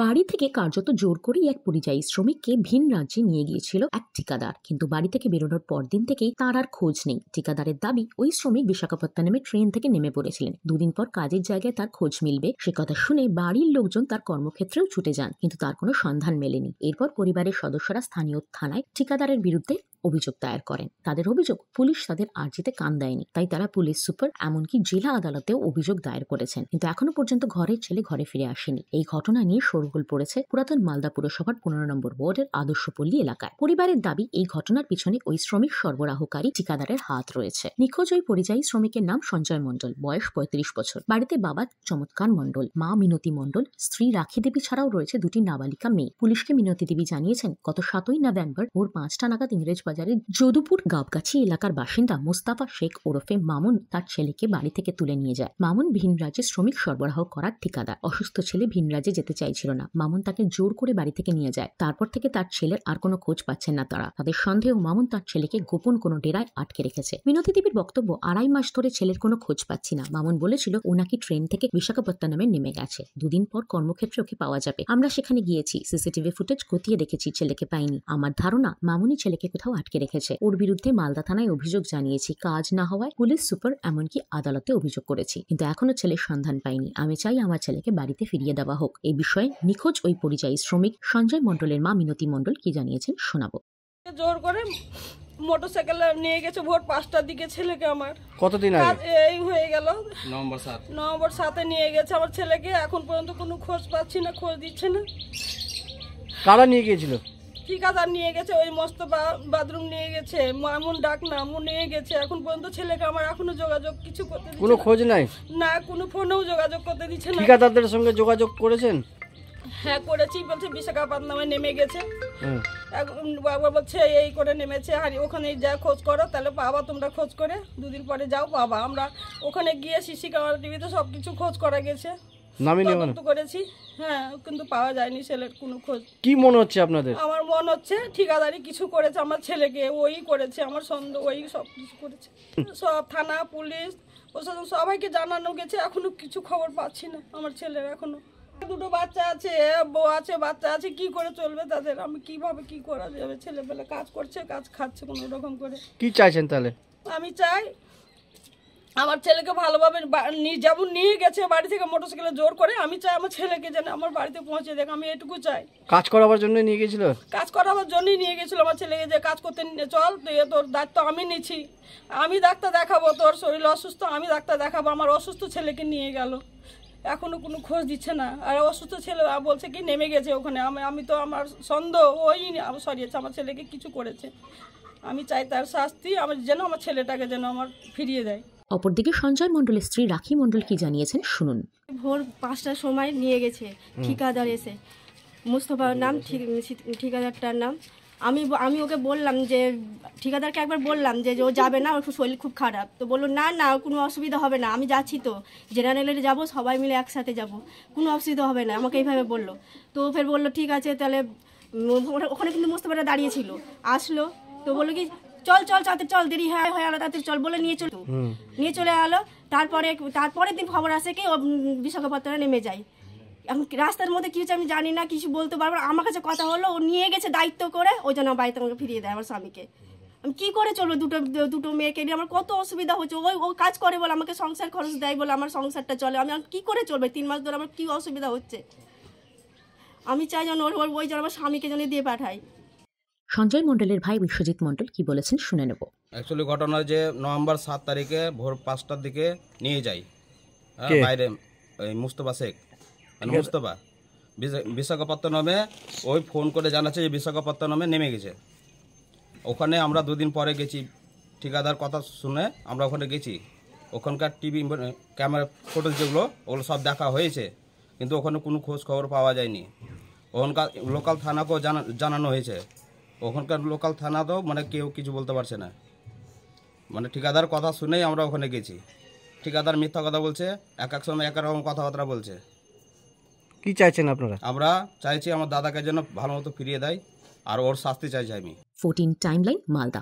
বাড়ি থেকে কার্যত জোর করেই এক পরিযায়ী শ্রমিককে ভিন রাজ্যে নিয়ে গিয়েছিল এক ঠিকাদার কিন্তু বাড়ি থেকে বেরোনোর পর দিন থেকেই তার আর খোঁজ নেই ঠিকাদারের দাবি ওই শ্রমিক বিশাখাপত্তনমে ট্রেন থেকে নেমে পড়েছিলেন দুদিন পর কাজের জায়গায় তার খোঁজ মিলবে সে কথা শুনে বাড়ির লোকজন তার কর্মক্ষেত্রেও ছুটে যান কিন্তু তার কোনো সন্ধান মেলেনি এরপর পরিবারের সদস্যরা স্থানীয় থানায় ঠিকাদারের বিরুদ্ধে অভিযোগ দায়ের করেন তাদের অভিযোগ পুলিশ তাদের আর্জিতে কান দেয়নি তাই তারা পুলিশ সুপার এমনকি জেলা আদালতেও অভিযোগ দায়ের করেছেন কিন্তু এখনো পর্যন্ত ঘরের ছেলে ঘরে ফিরে আসেনি এই ঘটনা নিয়ে শোরগোল পড়েছে পুরাতন মালদা পুরসভার পনেরো নম্বর ওয়ার্ডের আদর্শপল্লী এলাকায় পরিবারের দাবি এই ঘটনার পিছনে ওই শ্রমিক সরবরাহকারী ঠিকাদারের হাত রয়েছে নিখোঁজ ওই পরিযায়ী শ্রমিকের নাম সঞ্জয় মণ্ডল বয়স পঁয়ত্রিশ বছর বাড়িতে বাবা চমৎকার মণ্ডল মা মিনতি মণ্ডল স্ত্রী রাখি দেবী ছাড়াও রয়েছে দুটি নাবালিকা মেয়ে পুলিশকে মিনতি দেবী জানিয়েছেন গত সাতই নভেম্বর ভোর পাঁচটা নাগাদ ইংরেজ বাজারের যদুপুর গাবগাছি এলাকার বাসিন্দা মোস্তাফা শেখ ওরফে মামুন তার ছেলেকে বাড়ি থেকে তুলে নিয়ে যায় মামুন ভিনরাজে শ্রমিক সরবরাহ করার ঠিকাদার অসুস্থ ছেলে ভিনরাজে যেতে চাইছিল না মামুন তাকে জোর করে বাড়ি থেকে নিয়ে যায় তারপর থেকে তার ছেলের আর কোনো খোঁজ পাচ্ছেন না তারা তাদের সন্দেহ মামুন তার ছেলেকে গোপন কোনো ডেরায় আটকে রেখেছে মিনতি দেবীর বক্তব্য আড়াই মাস ধরে ছেলের কোনো খোঁজ পাচ্ছি না মামুন বলেছিল ও নাকি ট্রেন থেকে বিশাখাপত্তনমে নেমে গেছে দুদিন পর কর্মক্ষেত্রে ওকে পাওয়া যাবে আমরা সেখানে গিয়েছি সিসিটিভি ফুটেজ খতিয়ে দেখেছি ছেলেকে পাইনি আমার ধারণা মামুনি ছেলেকে কোথাও আটকে রেখেছে ওর বিরুদ্ধে মালদা থানায় অভিযোগ জানিয়েছি কাজ না হওয়ায় পুলিশ সুপার এমনকি আদালতে অভিযোগ করেছি কিন্তু এখনো ছেলের সন্ধান পাইনি আমি চাই আমার ছেলেকে বাড়িতে ফিরিয়ে দেওয়া হোক এই বিষয়ে নিখোঁজ ওই পরিযায়ী শ্রমিক সঞ্জয় মণ্ডলের মা মিনতি মণ্ডল কি জানিয়েছেন শোনাবো জোর করে মোটর সাইকেল নিয়ে গেছে ভোর পাঁচটার দিকে ছেলেকে আমার কতদিন আগে এই হয়ে গেল নম্বর সাত নভেম্বর সাতে নিয়ে গেছে আমার ছেলেকে এখন পর্যন্ত কোনো খোঁজ পাচ্ছি না খোঁজ দিচ্ছে না কারা নিয়ে গিয়েছিল ঠিকাদার নিয়ে গেছে ওই মস্ত বাথরুম নিয়ে গেছে মামুন ডাক নামু নিয়ে গেছে এখন পর্যন্ত ছেলেকে আমার এখনো যোগাযোগ কিছু করতে কোনো খোঁজ নাই না কোনো ফোনেও যোগাযোগ করতে দিচ্ছে না ঠিকাদারদের সঙ্গে যোগাযোগ করেছেন হ্যাঁ করেছি বলছে বিশাখাপাতনামে নেমে গেছে বাবা বলছে এই করে নেমেছে আর ওখানে যা খোঁজ করো তাহলে পাবা তোমরা খোঁজ করে দুদিন পরে যাও পাবা আমরা ওখানে গিয়ে সিসি ক্যামেরা টিভিতে সব কিছু খোঁজ করা গেছে করেছি হ্যাঁ কিন্তু পাওয়া যায়নি ছেলের কোনো খোঁজ কি মনে হচ্ছে আপনাদের আমার হচ্ছে ঠিকাদারি কিছু করেছে আমার ছেলেকে ওই করেছে আমার ওই সব কিছু করেছে সব থানা পুলিশ সবাইকে জানানো গেছে এখনো কিছু খবর পাচ্ছি না আমার ছেলের এখনো দুটো বাচ্চা আছে বউ আছে বাচ্চা আছে কি করে চলবে তাদের আমি কিভাবে কি করা যাবে ছেলেবেলা কাজ করছে কাজ খাচ্ছে কোনো রকম করে কি চাইছেন তাহলে আমি চাই আমার ছেলেকে ভালোভাবে যেমন নিয়ে গেছে বাড়ি থেকে মোটর সাইকেলে জোর করে আমি চাই আমার ছেলেকে যেন আমার বাড়িতে পৌঁছে দেখ আমি এটুকু চাই কাজ করাবার জন্য নিয়ে গেছিল কাজ করাবার জন্যই নিয়ে গেছিল আমার ছেলেকে যে কাজ করতে চল তোর দায়িত্ব আমি নিছি আমি ডাক্তার দেখাবো তোর শরীর অসুস্থ আমি ডাক্তার দেখাবো আমার অসুস্থ ছেলেকে নিয়ে গেল এখনো কোনো খোঁজ দিচ্ছে না আর অসুস্থ ছেলে বলছে কি নেমে গেছে ওখানে আমি আমি তো আমার সন্দেহ ওই সরি আমার ছেলেকে কিছু করেছে আমি চাই তার শাস্তি আমার যেন আমার ছেলেটাকে যেন আমার ফিরিয়ে দেয় অপরদিকে সঞ্জয় মণ্ডলের স্ত্রী রাখি মণ্ডল কি জানিয়েছেন শুনুন ভোর পাঁচটার সময় নিয়ে গেছে ঠিকাদার এসে মুস্তফার নাম ঠিকাদারটার নাম আমি আমি ওকে বললাম যে ঠিকাদারকে একবার বললাম যে ও যাবে না ওর শরীর খুব খারাপ তো বললো না না কোনো অসুবিধা হবে না আমি যাচ্ছি তো জেনারেলে যাবো সবাই মিলে একসাথে যাব কোনো অসুবিধা হবে না আমাকে এইভাবে বললো তো ফের বললো ঠিক আছে তাহলে ওখানে কিন্তু মোস্তফাটা দাঁড়িয়েছিল আসলো তো বললো কি চল চল তাড়াতাড়ি চল দেরি হ্যাঁ হয়ে গেলো চল বলে নিয়ে চল নিয়ে চলে গেলো তারপরে তারপরের দিন খবর আসে কি বিশাখাপত্তনে নেমে যায় এখন রাস্তার মধ্যে কি হচ্ছে আমি জানি না কিছু বলতে পারবো আমার কাছে কথা হলো ও নিয়ে গেছে দায়িত্ব করে ওই জন্য বাড়িতে আমাকে ফিরিয়ে দেয় আমার স্বামীকে আমি কি করে চলবো দুটো দুটো মেয়েকে নিয়ে আমার কত অসুবিধা হচ্ছে ওই ও কাজ করে বলে আমাকে সংসার খরচ দেয় বলে আমার সংসারটা চলে আমি কি করে চলবে তিন মাস ধরে আমার কি অসুবিধা হচ্ছে আমি চাই যেন ওর ওই যেন আমার স্বামীকে যেন দিয়ে পাঠাই সঞ্জয় মণ্ডলের ভাই বিশ্বজিৎ মণ্ডল কি বলেছেন শুনে নেব অ্যাকচুয়ালি ঘটনা যে নভেম্বর সাত তারিখে ভোর পাঁচটার দিকে নিয়ে যাই হ্যাঁ বাইরে মুস্তফা শেখ মানে মুস্তফা বিশাখাপত্তনমে ওই ফোন করে জানাচ্ছে যে বিশাখাপত্তনমে নেমে গেছে ওখানে আমরা দুদিন পরে গেছি ঠিকাদার কথা শুনে আমরা ওখানে গেছি ওখানকার টিভি মানে ক্যামেরা ফটো যেগুলো ওগুলো সব দেখা হয়েছে কিন্তু ওখানে কোনো খোঁজ খবর পাওয়া যায়নি ওখানকার লোকাল থানাকেও জানানো হয়েছে ওখানকার লোকাল থানা তো মানে কেউ কিছু বলতে পারছে না মানে ঠিকাদার কথা শুনেই আমরা ওখানে গেছি ঠিকাদার মিথ্যা কথা বলছে এক এক সময় এক রকম কথাবার্তা বলছে কি চাইছেন আপনারা আমরা চাইছি আমার দাদাকে যেন ভালো মতো ফিরিয়ে দেয় আর ওর শাস্তি চাইছি আমি ফোরটিন লাইন মালদা